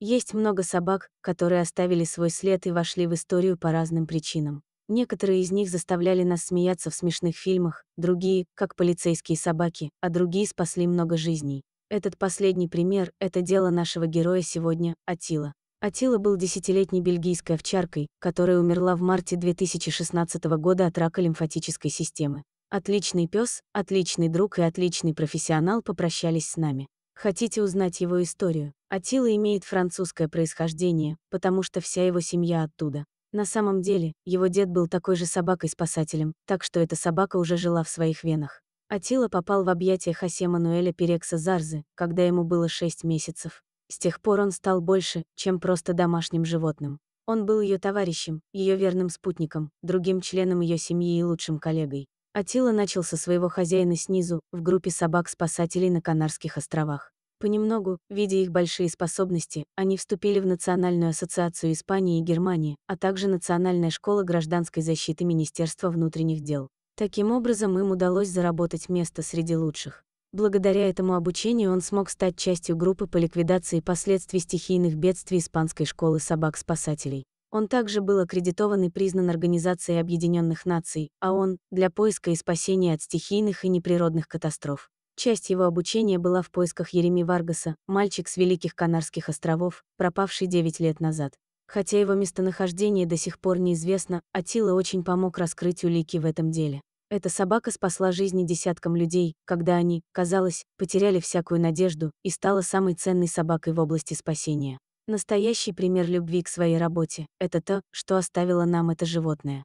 Есть много собак, которые оставили свой след и вошли в историю по разным причинам. Некоторые из них заставляли нас смеяться в смешных фильмах, другие — как полицейские собаки, а другие спасли много жизней. Этот последний пример — это дело нашего героя сегодня, Атила. Атила был десятилетней бельгийской овчаркой, которая умерла в марте 2016 года от рака лимфатической системы. Отличный пес, отличный друг и отличный профессионал попрощались с нами. Хотите узнать его историю? Атила имеет французское происхождение, потому что вся его семья оттуда. На самом деле, его дед был такой же собакой-спасателем, так что эта собака уже жила в своих венах. Атила попал в объятия Хосе Мануэля Перекса Зарзы, когда ему было 6 месяцев. С тех пор он стал больше, чем просто домашним животным. Он был ее товарищем, ее верным спутником, другим членом ее семьи и лучшим коллегой. Атила начал со своего хозяина снизу, в группе собак-спасателей на Канарских островах. Понемногу, видя их большие способности, они вступили в Национальную ассоциацию Испании и Германии, а также Национальная школа гражданской защиты Министерства внутренних дел. Таким образом, им удалось заработать место среди лучших. Благодаря этому обучению он смог стать частью группы по ликвидации последствий стихийных бедствий Испанской школы собак-спасателей. Он также был аккредитован и признан Организацией Объединенных Наций, а он — для поиска и спасения от стихийных и неприродных катастроф. Часть его обучения была в поисках Ереми Варгаса, мальчик с Великих Канарских островов, пропавший 9 лет назад. Хотя его местонахождение до сих пор неизвестно, Атила очень помог раскрыть улики в этом деле. Эта собака спасла жизни десяткам людей, когда они, казалось, потеряли всякую надежду и стала самой ценной собакой в области спасения. Настоящий пример любви к своей работе – это то, что оставило нам это животное.